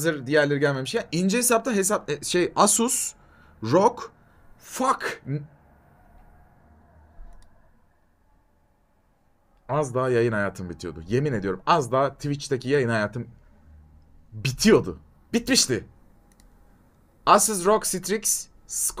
Hazır diğerleri gelmemiş ya. İnce hesapta hesap e, şey Asus, Rock fuck. Az daha yayın hayatım bitiyordu. Yemin ediyorum az daha Twitch'teki yayın hayatım bitiyordu. Bitmişti. Asus Rock Citrix Sco